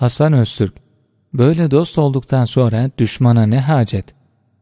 Hasan Öztürk Böyle dost olduktan sonra düşmana ne hacet?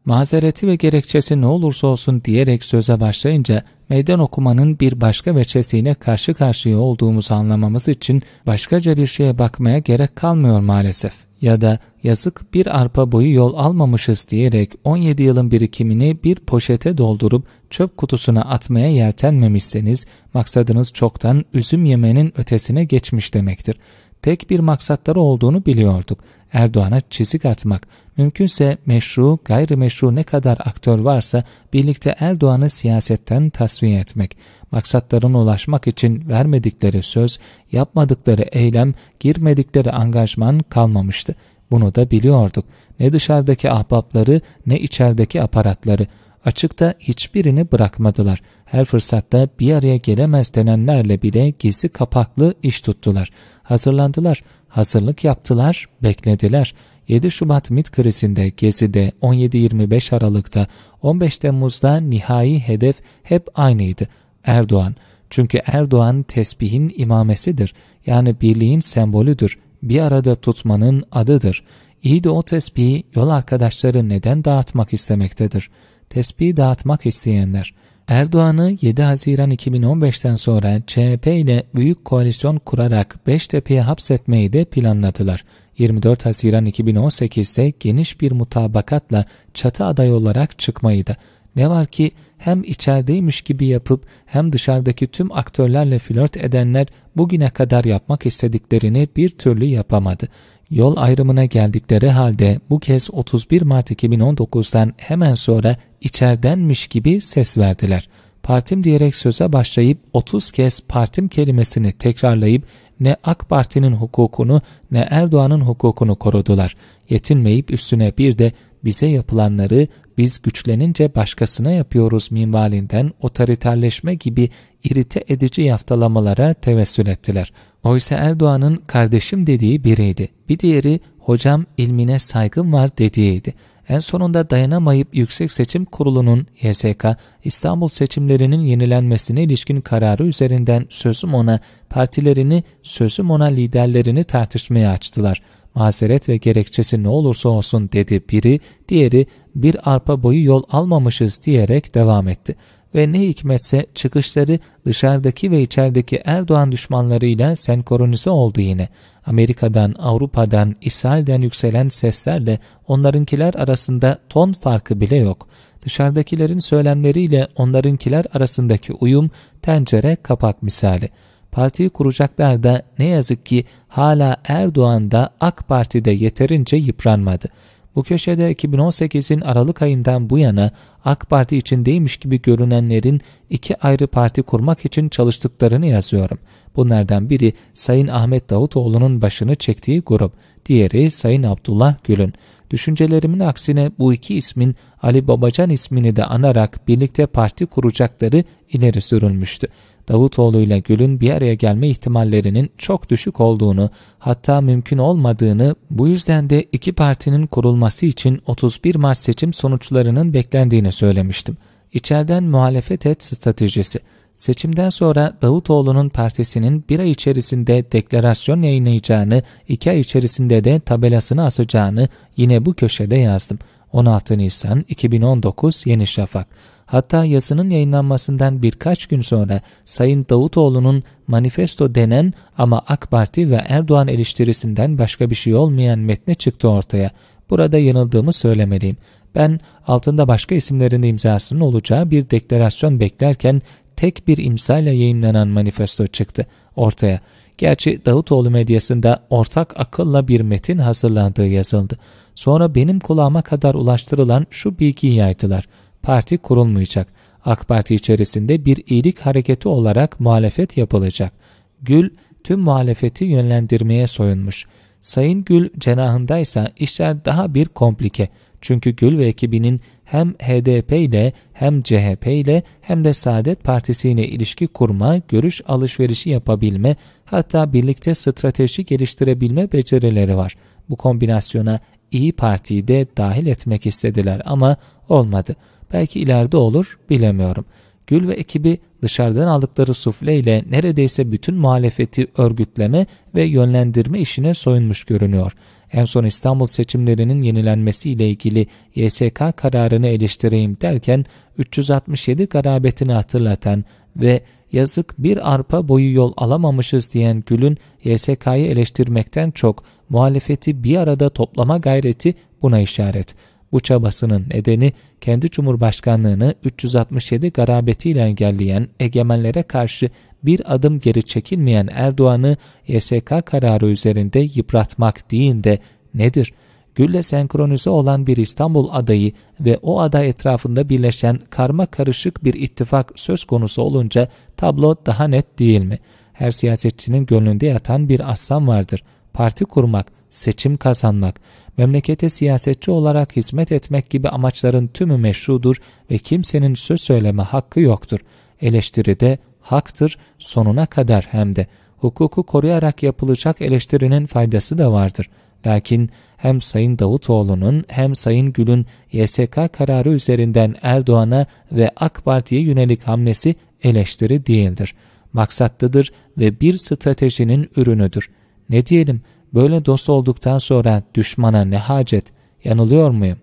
Mazereti ve gerekçesi ne olursa olsun diyerek söze başlayınca meydan okumanın bir başka veçesiyle karşı karşıya olduğumuzu anlamamız için başkaca bir şeye bakmaya gerek kalmıyor maalesef. Ya da yazık bir arpa boyu yol almamışız diyerek 17 yılın birikimini bir poşete doldurup çöp kutusuna atmaya yeltenmemişseniz maksadınız çoktan üzüm yemenin ötesine geçmiş demektir tek bir maksatları olduğunu biliyorduk. Erdoğan'a çizik atmak, mümkünse meşru, gayrimeşru ne kadar aktör varsa birlikte Erdoğan'ı siyasetten tasfiye etmek, maksatlarına ulaşmak için vermedikleri söz, yapmadıkları eylem, girmedikleri angajman kalmamıştı. Bunu da biliyorduk. Ne dışarıdaki ahbapları ne içerideki aparatları. Açıkta hiçbirini bırakmadılar. Her fırsatta bir araya gelemez denenlerle bile gizli kapaklı iş tuttular. Hazırlandılar, hazırlık yaptılar, beklediler. 7 Şubat MİT krizinde, Gezi'de, 17-25 Aralık'ta, 15 Temmuz'da nihai hedef hep aynıydı. Erdoğan. Çünkü Erdoğan tesbihin imamesidir. Yani birliğin sembolüdür. Bir arada tutmanın adıdır. İyi de o tesbihi yol arkadaşları neden dağıtmak istemektedir? Tesbihi dağıtmak isteyenler. Erdoğan'ı 7 Haziran 2015'ten sonra CHP ile büyük koalisyon kurarak Beştepe'ye hapsetmeyi de planladılar. 24 Haziran 2018'de geniş bir mutabakatla çatı aday olarak çıkmayı da. Ne var ki hem içerideymiş gibi yapıp hem dışarıdaki tüm aktörlerle flört edenler bugüne kadar yapmak istediklerini bir türlü yapamadı. Yol ayrımına geldikleri halde bu kez 31 Mart 2019'dan hemen sonra içerdenmiş gibi ses verdiler. Partim diyerek söze başlayıp 30 kez partim kelimesini tekrarlayıp ne AK Parti'nin hukukunu ne Erdoğan'ın hukukunu korudular. Yetinmeyip üstüne bir de bize yapılanları biz güçlenince başkasına yapıyoruz minvalinden otoriterleşme gibi irite edici yaftalamalara tevessül ettiler. Oysa Erdoğan'ın kardeşim dediği biriydi. Bir diğeri hocam ilmine saygım var dediğiydi. En sonunda dayanamayıp Yüksek Seçim Kurulu'nun YSK İstanbul seçimlerinin yenilenmesine ilişkin kararı üzerinden sözüm ona partilerini, sözüm ona liderlerini tartışmaya açtılar. Mazeret ve gerekçesi ne olursa olsun dedi biri, diğeri bir arpa boyu yol almamışız diyerek devam etti ve ne hikmetse çıkışları dışarıdaki ve içerideki Erdoğan düşmanlarıyla senkronize oldu yine. Amerika'dan, Avrupa'dan, İsrail'den yükselen seslerle onlarınkiler arasında ton farkı bile yok. Dışarıdakilerin söylemleriyle onlarınkiler arasındaki uyum tencere kapak misali. Partiyi kuracaklar da ne yazık ki hala Erdoğan'da AK Parti'de yeterince yıpranmadı.'' Bu köşede 2018'in Aralık ayından bu yana AK Parti içindeymiş gibi görünenlerin iki ayrı parti kurmak için çalıştıklarını yazıyorum. Bunlardan biri Sayın Ahmet Davutoğlu'nun başını çektiği grup, diğeri Sayın Abdullah Gül'ün. Düşüncelerimin aksine bu iki ismin Ali Babacan ismini de anarak birlikte parti kuracakları ileri sürülmüştü. Davutoğlu ile Gül'ün bir araya gelme ihtimallerinin çok düşük olduğunu hatta mümkün olmadığını bu yüzden de iki partinin kurulması için 31 Mart seçim sonuçlarının beklendiğini söylemiştim. İçeriden muhalefet et stratejisi. Seçimden sonra Davutoğlu'nun partisinin bir ay içerisinde deklarasyon yayınlayacağını, iki ay içerisinde de tabelasını asacağını yine bu köşede yazdım. 16 Nisan 2019 Yeni Şafak Hatta yasının yayınlanmasından birkaç gün sonra Sayın Davutoğlu'nun manifesto denen ama AK Parti ve Erdoğan eleştirisinden başka bir şey olmayan metni çıktı ortaya. Burada yanıldığımı söylemeliyim. Ben altında başka isimlerin imzasının olacağı bir deklarasyon beklerken tek bir imzayla yayınlanan manifesto çıktı ortaya. Gerçi Davutoğlu medyasında ortak akılla bir metin hazırlandığı yazıldı. Sonra benim kulağıma kadar ulaştırılan şu bilgiyi yaydılar parti kurulmayacak. AK Parti içerisinde bir iyilik hareketi olarak muhalefet yapılacak. Gül tüm muhalefeti yönlendirmeye soyunmuş. Sayın Gül cenahındaysa işler daha bir komplike. Çünkü Gül ve ekibinin hem HDP ile hem CHP ile hem de Saadet Partisi ile ilişki kurma, görüş alışverişi yapabilme, hatta birlikte strateji geliştirebilme becerileri var. Bu kombinasyona İyi Parti'yi de dahil etmek istediler ama olmadı. Belki ileride olur bilemiyorum. Gül ve ekibi dışarıdan aldıkları sufle ile neredeyse bütün muhalefeti örgütleme ve yönlendirme işine soyunmuş görünüyor. En son İstanbul seçimlerinin yenilenmesiyle ilgili YSK kararını eleştireyim derken 367 garabetini hatırlatan ve yazık bir arpa boyu yol alamamışız diyen Gül'ün YSK'yı eleştirmekten çok muhalefeti bir arada toplama gayreti buna işaret. Bu çabasının nedeni kendi cumhurbaşkanlığını 367 garabetiyle engelleyen egemenlere karşı bir adım geri çekilmeyen Erdoğan'ı YSK kararı üzerinde yıpratmak değil de nedir?'' gülle senkronize olan bir İstanbul adayı ve o ada etrafında birleşen karma karışık bir ittifak söz konusu olunca tablo daha net değil mi? Her siyasetçinin gönlünde yatan bir aslan vardır. Parti kurmak, seçim kazanmak, memlekete siyasetçi olarak hizmet etmek gibi amaçların tümü meşrudur ve kimsenin söz söyleme hakkı yoktur. Eleştiri de haktır, sonuna kadar hem de. Hukuku koruyarak yapılacak eleştirinin faydası da vardır.'' Lakin hem Sayın Davutoğlu'nun hem Sayın Gül'ün YSK kararı üzerinden Erdoğan'a ve AK Parti'ye yönelik hamlesi eleştiri değildir. Maksatlıdır ve bir stratejinin ürünüdür. Ne diyelim, böyle dost olduktan sonra düşmana ne hacet, yanılıyor muyum?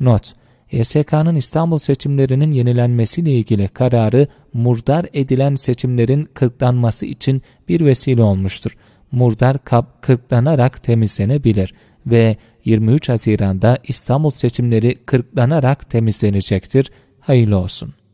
Not, YSK'nın İstanbul seçimlerinin yenilenmesiyle ilgili kararı murdar edilen seçimlerin kırklanması için bir vesile olmuştur murdar kırklanarak temizlenebilir ve 23 Haziran'da İstanbul seçimleri kırklanarak temizlenecektir. Hayırlı olsun.